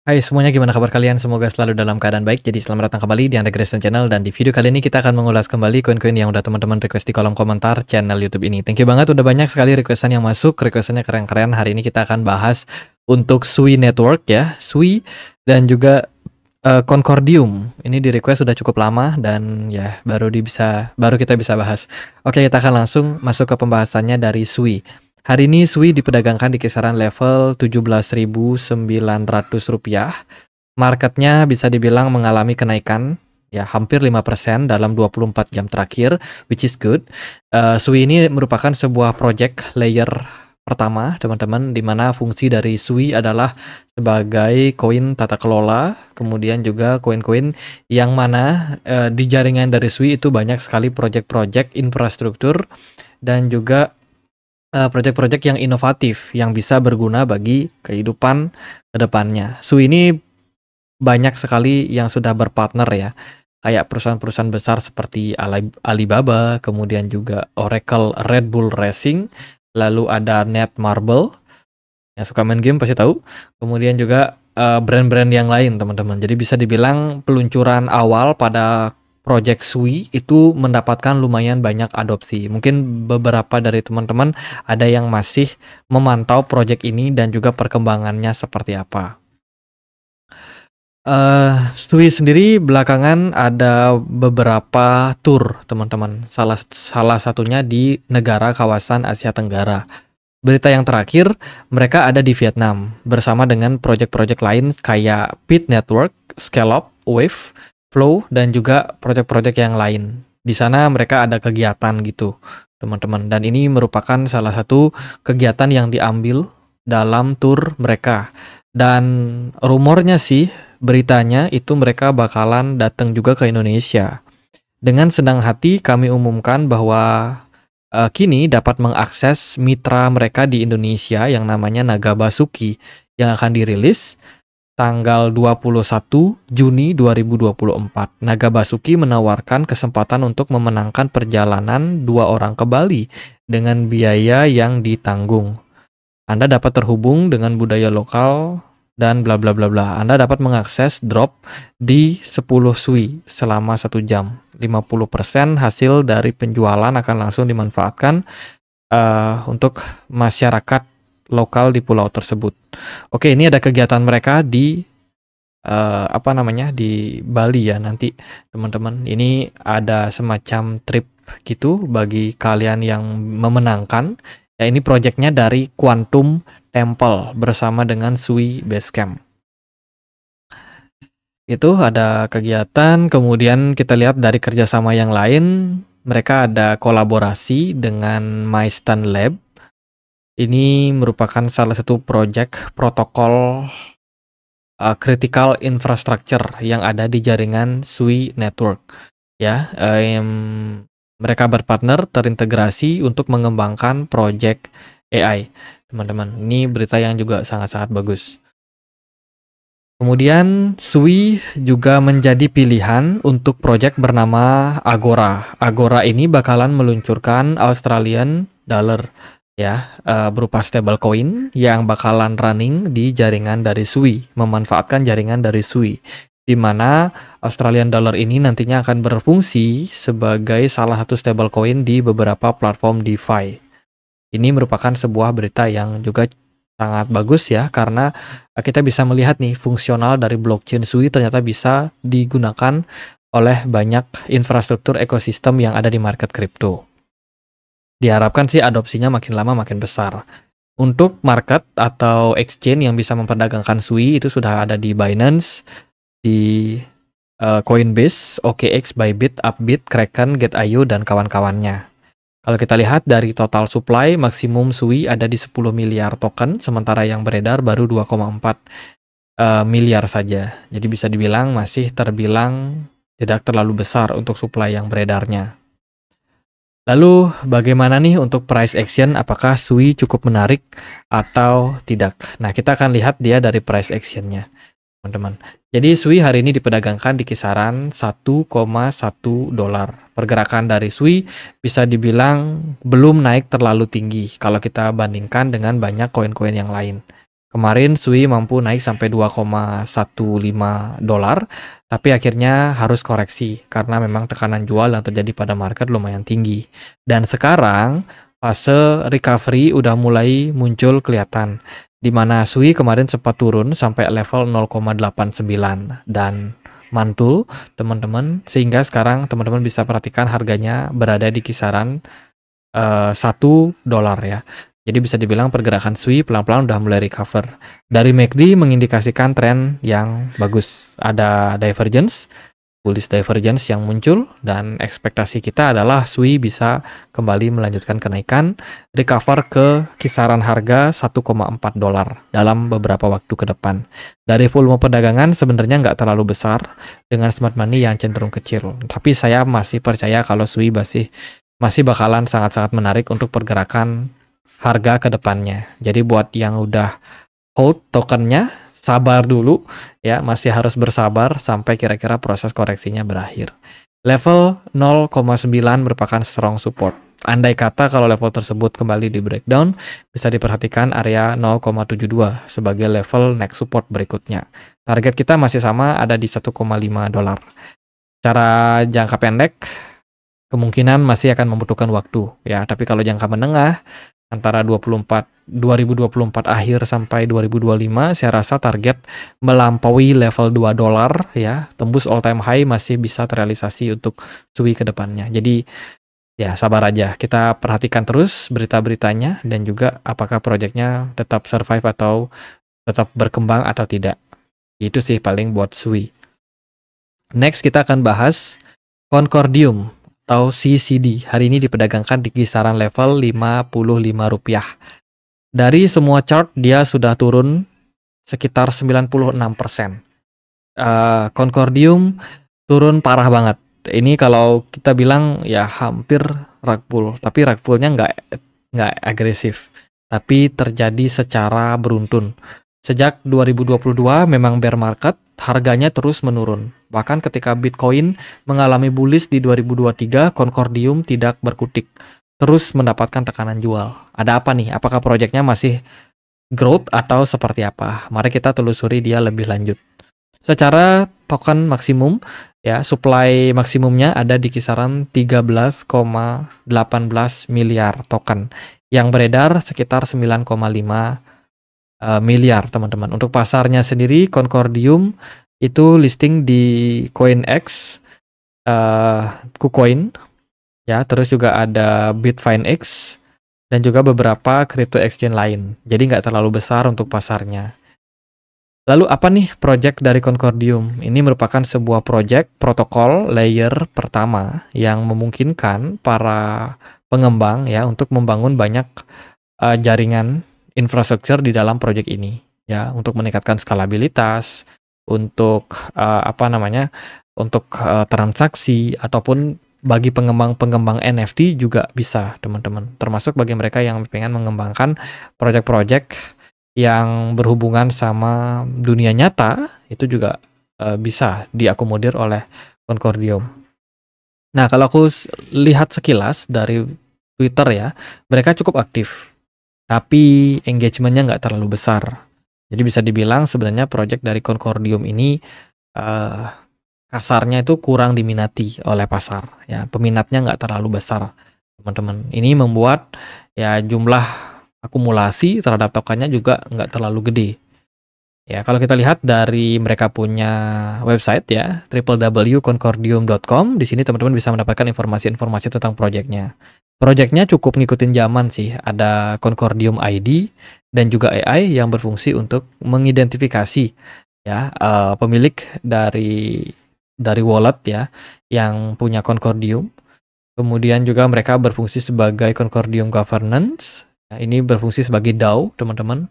Hai semuanya, gimana kabar kalian? Semoga selalu dalam keadaan baik. Jadi selamat datang kembali di Undergression Channel dan di video kali ini kita akan mengulas kembali koin-koin yang udah teman-teman request di kolom komentar channel YouTube ini. Thank you banget udah banyak sekali requestan yang masuk, requestannya keren-keren. Hari ini kita akan bahas untuk Sui Network ya, Sui dan juga uh, Concordium. Ini di request sudah cukup lama dan ya baru di bisa baru kita bisa bahas. Oke, kita akan langsung masuk ke pembahasannya dari Sui. Hari ini Sui diperdagangkan di kisaran level 17.900 rupiah. Marketnya bisa dibilang mengalami kenaikan ya hampir 5% dalam 24 jam terakhir, which is good. Uh, Sui ini merupakan sebuah project layer pertama teman-teman di mana fungsi dari SUI adalah sebagai koin tata kelola kemudian juga koin-koin yang mana e, di jaringan dari SUI itu banyak sekali proyek-proyek infrastruktur dan juga Eh, proyek-proyek yang inovatif yang bisa berguna bagi kehidupan kedepannya. Su ini banyak sekali yang sudah berpartner ya, kayak perusahaan-perusahaan besar seperti Alibaba, kemudian juga Oracle Red Bull Racing, lalu ada Netmarble yang suka main game pasti tahu, kemudian juga eh, brand-brand yang lain teman-teman. Jadi bisa dibilang peluncuran awal pada Project Sui itu mendapatkan lumayan banyak adopsi. Mungkin beberapa dari teman-teman ada yang masih memantau project ini dan juga perkembangannya seperti apa. Uh, Sui sendiri belakangan ada beberapa tour teman-teman. Salah salah satunya di negara kawasan Asia Tenggara. Berita yang terakhir, mereka ada di Vietnam bersama dengan proyek-proyek lain kayak Pit Network, Scallop, Wave, Flow dan juga project-project yang lain. Di sana mereka ada kegiatan gitu, teman-teman. Dan ini merupakan salah satu kegiatan yang diambil dalam tour mereka. Dan rumornya sih, beritanya itu mereka bakalan datang juga ke Indonesia. Dengan senang hati kami umumkan bahwa uh, kini dapat mengakses mitra mereka di Indonesia yang namanya Naga Basuki yang akan dirilis tanggal 21 Juni 2024, Naga Basuki menawarkan kesempatan untuk memenangkan perjalanan dua orang ke Bali dengan biaya yang ditanggung. Anda dapat terhubung dengan budaya lokal dan bla bla bla bla. Anda dapat mengakses drop di 10 sui selama satu jam. 50% hasil dari penjualan akan langsung dimanfaatkan uh, untuk masyarakat lokal di pulau tersebut. Oke, ini ada kegiatan mereka di uh, apa namanya di Bali ya nanti teman-teman. Ini ada semacam trip gitu bagi kalian yang memenangkan. Ya ini proyeknya dari Quantum Temple bersama dengan Sui Basecamp. Itu ada kegiatan, kemudian kita lihat dari kerjasama yang lain, mereka ada kolaborasi dengan Maistan Lab ini merupakan salah satu proyek protokol uh, critical infrastructure yang ada di jaringan SWI network. Ya, um, mereka berpartner terintegrasi untuk mengembangkan proyek AI. Teman-teman, ini berita yang juga sangat-sangat bagus. Kemudian Sui juga menjadi pilihan untuk proyek bernama Agora. Agora ini bakalan meluncurkan Australian dollar ya uh, berupa stablecoin yang bakalan running di jaringan dari Sui, memanfaatkan jaringan dari Sui di mana Australian dollar ini nantinya akan berfungsi sebagai salah satu stablecoin di beberapa platform DeFi. Ini merupakan sebuah berita yang juga sangat bagus ya karena kita bisa melihat nih fungsional dari blockchain Sui ternyata bisa digunakan oleh banyak infrastruktur ekosistem yang ada di market crypto. Diharapkan sih adopsinya makin lama makin besar. Untuk market atau exchange yang bisa memperdagangkan Sui itu sudah ada di Binance, di uh, Coinbase, OKX, Bybit, Upbit, Kraken, GetIO dan kawan-kawannya. Kalau kita lihat dari total supply, maksimum Sui ada di 10 miliar token, sementara yang beredar baru 2,4 uh, eh, miliar saja. Jadi bisa dibilang masih terbilang tidak terlalu besar untuk supply yang beredarnya. Lalu bagaimana nih untuk price action? Apakah Sui cukup menarik atau tidak? Nah kita akan lihat dia dari price actionnya teman-teman. Jadi Sui hari ini diperdagangkan di kisaran 1,1 dolar. Pergerakan dari Sui bisa dibilang belum naik terlalu tinggi kalau kita bandingkan dengan banyak koin-koin yang lain. Kemarin Sui mampu naik sampai 2,15 dolar, tapi akhirnya harus koreksi karena memang tekanan jual yang terjadi pada market lumayan tinggi. Dan sekarang fase recovery udah mulai muncul kelihatan, di mana Sui kemarin sempat turun sampai level 0,89 dan mantul teman-teman sehingga sekarang teman-teman bisa perhatikan harganya berada di kisaran eh, satu uh, dolar ya. Jadi bisa dibilang pergerakan Sui pelan-pelan udah mulai recover. Dari MACD e mengindikasikan tren yang bagus. Ada divergence, bullish divergence yang muncul dan ekspektasi kita adalah Sui bisa kembali melanjutkan kenaikan, recover ke kisaran harga 1,4 dolar dalam beberapa waktu ke depan. Dari volume perdagangan sebenarnya nggak terlalu besar dengan smart money yang cenderung kecil. Tapi saya masih percaya kalau Sui masih masih bakalan sangat-sangat menarik untuk pergerakan harga ke depannya. Jadi buat yang udah hold tokennya, sabar dulu ya, masih harus bersabar sampai kira-kira proses koreksinya berakhir. Level 0,9 merupakan strong support. Andai kata kalau level tersebut kembali di breakdown, bisa diperhatikan area 0,72 sebagai level next support berikutnya. Target kita masih sama ada di 1,5 dolar. Cara jangka pendek, kemungkinan masih akan membutuhkan waktu ya tapi kalau jangka menengah antara 24 2024 akhir sampai 2025 saya rasa target melampaui level 2 dolar ya tembus all time high masih bisa terrealisasi untuk Sui ke depannya jadi ya sabar aja kita perhatikan terus berita-beritanya dan juga apakah proyeknya tetap survive atau tetap berkembang atau tidak itu sih paling buat Sui next kita akan bahas Concordium atau CCD hari ini diperdagangkan di kisaran level rp rupiah Dari semua chart dia sudah turun sekitar 96%. Uh, eh, Concordium turun parah banget. Ini kalau kita bilang ya hampir pull, tapi pullnya nggak nggak agresif, tapi terjadi secara beruntun. Sejak 2022 memang bear market, harganya terus menurun. Bahkan ketika Bitcoin mengalami bullish di 2023, Concordium tidak berkutik, terus mendapatkan tekanan jual. Ada apa nih? Apakah proyeknya masih growth atau seperti apa? Mari kita telusuri dia lebih lanjut. Secara token maksimum, ya supply maksimumnya ada di kisaran 13,18 miliar token yang beredar sekitar 9,5 eh, miliar teman-teman. Untuk pasarnya sendiri Concordium itu listing di CoinX uh, KuCoin ya terus juga ada Bitfinex dan juga beberapa crypto exchange lain jadi nggak terlalu besar untuk pasarnya Lalu apa nih project dari Concordium? Ini merupakan sebuah project protokol layer pertama yang memungkinkan para pengembang ya untuk membangun banyak uh, jaringan infrastruktur di dalam project ini ya untuk meningkatkan skalabilitas, untuk uh, apa namanya untuk uh, transaksi ataupun bagi pengembang-pengembang NFT juga bisa teman-teman termasuk bagi mereka yang pengen mengembangkan proyek-proyek yang berhubungan sama dunia nyata itu juga uh, bisa diakomodir oleh Concordium. Nah kalau aku lihat sekilas dari Twitter ya mereka cukup aktif tapi engagementnya nggak terlalu besar jadi bisa dibilang sebenarnya proyek dari Concordium ini uh, kasarnya itu kurang diminati oleh pasar. Ya, peminatnya nggak terlalu besar, teman-teman. Ini membuat ya jumlah akumulasi terhadap tokennya juga nggak terlalu gede. Ya, kalau kita lihat dari mereka punya website ya, www.concordium.com, di sini teman-teman bisa mendapatkan informasi-informasi tentang proyeknya. Proyeknya cukup ngikutin zaman sih, ada Concordium ID, dan juga AI yang berfungsi untuk mengidentifikasi ya uh, pemilik dari dari wallet ya yang punya Concordium. Kemudian juga mereka berfungsi sebagai Concordium Governance. Nah, ini berfungsi sebagai DAO, teman-teman.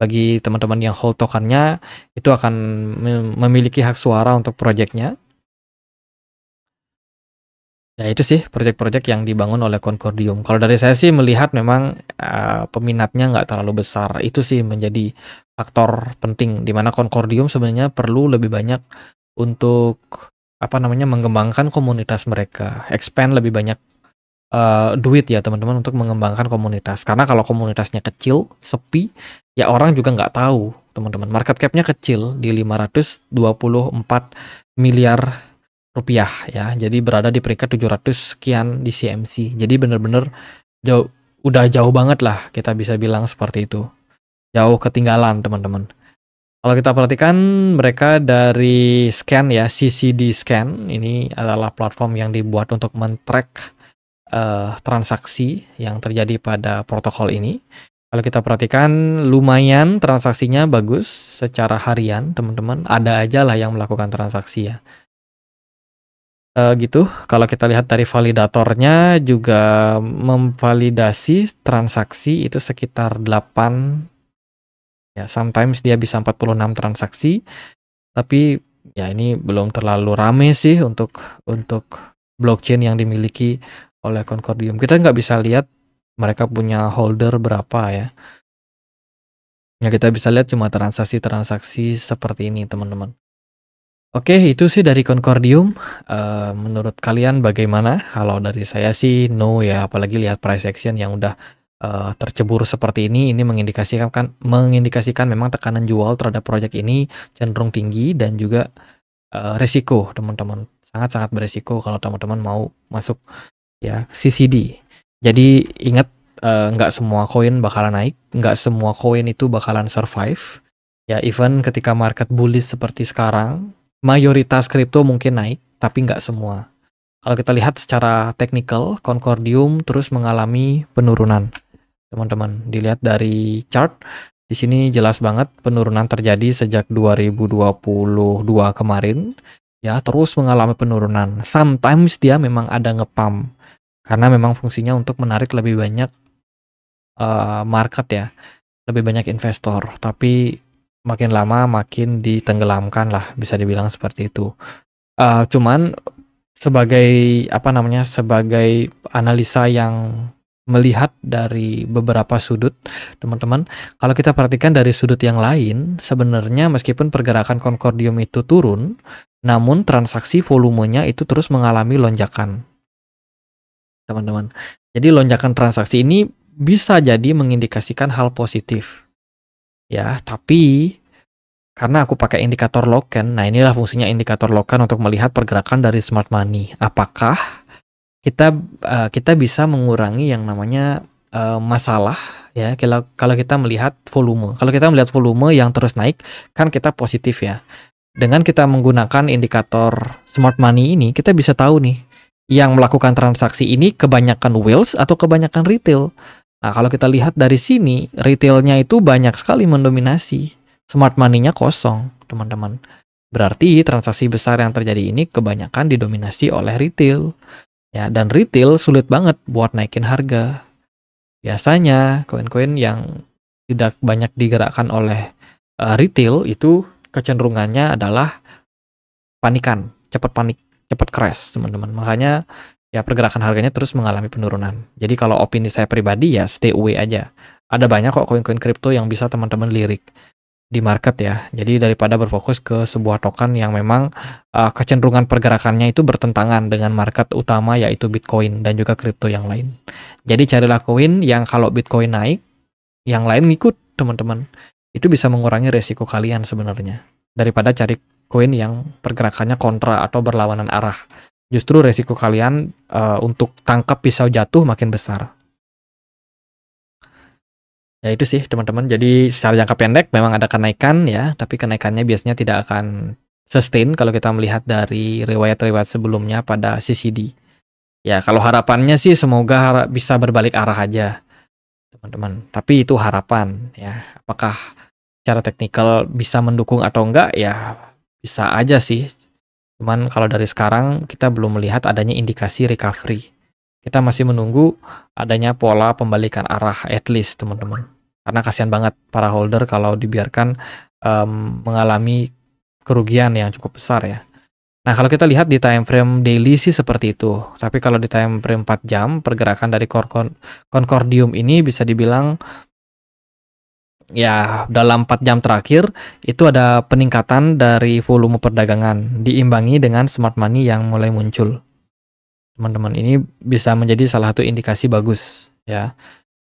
Bagi teman-teman yang hold tokennya itu akan memiliki hak suara untuk proyeknya Ya itu sih proyek-proyek yang dibangun oleh Concordium. Kalau dari saya sih melihat memang uh, peminatnya nggak terlalu besar. Itu sih menjadi faktor penting di mana Concordium sebenarnya perlu lebih banyak untuk apa namanya mengembangkan komunitas mereka, expand lebih banyak uh, duit ya teman-teman untuk mengembangkan komunitas. Karena kalau komunitasnya kecil, sepi, ya orang juga nggak tahu teman-teman. Market capnya kecil di 524 miliar rupiah ya. Jadi berada di peringkat 700 sekian di CMC. Jadi bener-bener jauh udah jauh banget lah kita bisa bilang seperti itu. Jauh ketinggalan teman-teman. Kalau kita perhatikan mereka dari scan ya CCD scan ini adalah platform yang dibuat untuk men-track uh, transaksi yang terjadi pada protokol ini. Kalau kita perhatikan lumayan transaksinya bagus secara harian teman-teman ada aja lah yang melakukan transaksi ya uh, gitu. Kalau kita lihat dari validatornya juga memvalidasi transaksi itu sekitar 8 ya sometimes dia bisa 46 transaksi. Tapi ya ini belum terlalu rame sih untuk untuk blockchain yang dimiliki oleh Concordium. Kita nggak bisa lihat mereka punya holder berapa ya. Ya kita bisa lihat cuma transaksi-transaksi seperti ini teman-teman. Oke, itu sih dari Concordium. Uh, menurut kalian bagaimana? Kalau dari saya sih no ya, apalagi lihat price action yang udah, uh, tercebur seperti ini, ini mengindikasikan kan mengindikasikan memang tekanan jual terhadap proyek ini cenderung tinggi dan juga, uh, resiko teman-teman, sangat-sangat beresiko kalau teman-teman mau masuk ya CCD. Jadi ingat, nggak nggak semua koin bakalan naik, nggak semua koin itu bakalan survive. Ya even ketika market bullish seperti sekarang mayoritas kripto mungkin naik, tapi nggak semua. Kalau kita lihat secara teknikal, Concordium terus mengalami penurunan. Teman-teman, dilihat dari chart, di sini jelas banget penurunan terjadi sejak 2022 kemarin. Ya, terus mengalami penurunan. Sometimes dia memang ada ngepam. Karena memang fungsinya untuk menarik lebih banyak uh, market ya. Lebih banyak investor. Tapi makin lama makin ditenggelamkan lah bisa dibilang seperti itu. Uh, cuman sebagai apa namanya sebagai analisa yang melihat dari beberapa sudut, teman-teman. Kalau kita perhatikan dari sudut yang lain, sebenarnya meskipun pergerakan konkordium itu turun, namun transaksi volumenya itu terus mengalami lonjakan. Teman-teman. Jadi lonjakan transaksi ini bisa jadi mengindikasikan hal positif ya tapi karena aku pakai indikator loken nah inilah fungsinya indikator loken untuk melihat pergerakan dari smart money apakah kita uh, kita bisa mengurangi yang namanya uh, masalah ya kalau kalau kita melihat volume kalau kita melihat volume yang terus naik kan kita positif ya dengan kita menggunakan indikator smart money ini kita bisa tahu nih yang melakukan transaksi ini kebanyakan wheels atau kebanyakan retail Nah, kalau kita lihat dari sini, retailnya itu banyak sekali mendominasi. Smart money-nya kosong, teman-teman. Berarti transaksi besar yang terjadi ini kebanyakan didominasi oleh retail. Ya, dan retail sulit banget buat naikin harga. Biasanya koin-koin yang tidak banyak digerakkan oleh uh, retail itu kecenderungannya adalah panikan, cepat panik, cepat crash, teman-teman. Makanya ya pergerakan harganya terus mengalami penurunan. Jadi kalau opini saya pribadi ya stay away aja. Ada banyak kok koin-koin kripto yang bisa teman-teman lirik di market ya. Jadi daripada berfokus ke sebuah token yang memang uh, kecenderungan pergerakannya itu bertentangan dengan market utama yaitu Bitcoin dan juga kripto yang lain. Jadi carilah koin yang kalau Bitcoin naik, yang lain ngikut, teman-teman. Itu bisa mengurangi resiko kalian sebenarnya daripada cari koin yang pergerakannya kontra atau berlawanan arah justru resiko kalian uh, untuk tangkap pisau jatuh makin besar. Ya itu sih teman-teman. Jadi secara jangka pendek memang ada kenaikan ya, tapi kenaikannya biasanya tidak akan sustain kalau kita melihat dari riwayat-riwayat sebelumnya pada CCD. Ya kalau harapannya sih semoga bisa berbalik arah aja teman-teman. Tapi itu harapan ya. Apakah cara teknikal bisa mendukung atau enggak ya bisa aja sih Cuman kalau dari sekarang kita belum melihat adanya indikasi recovery. Kita masih menunggu adanya pola pembalikan arah at least teman-teman. Karena kasihan banget para holder kalau dibiarkan um, mengalami kerugian yang cukup besar ya. Nah, kalau kita lihat di time frame daily sih seperti itu. Tapi kalau di time frame 4 jam, pergerakan dari Concordium ini bisa dibilang ya dalam 4 jam terakhir itu ada peningkatan dari volume perdagangan diimbangi dengan smart money yang mulai muncul. Teman-teman ini bisa menjadi salah satu indikasi bagus ya.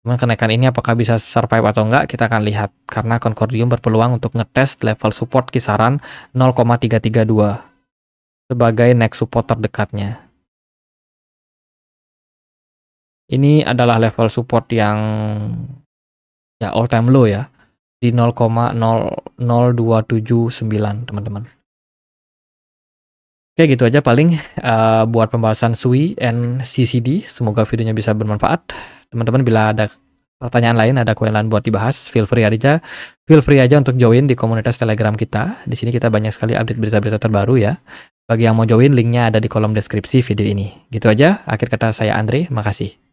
Cuman kenaikan ini apakah bisa survive atau enggak kita akan lihat karena Concordium berpeluang untuk ngetes level support kisaran 0,332 sebagai next support terdekatnya. Ini adalah level support yang ya all time low ya di 0,00279 teman-teman. Oke gitu aja paling uh, buat pembahasan SUI and CCD. Semoga videonya bisa bermanfaat. Teman-teman bila ada pertanyaan lain, ada koin lain buat dibahas, feel free aja. Feel free aja untuk join di komunitas Telegram kita. Di sini kita banyak sekali update berita-berita terbaru ya. Bagi yang mau join, linknya ada di kolom deskripsi video ini. Gitu aja, akhir kata saya Andre, makasih.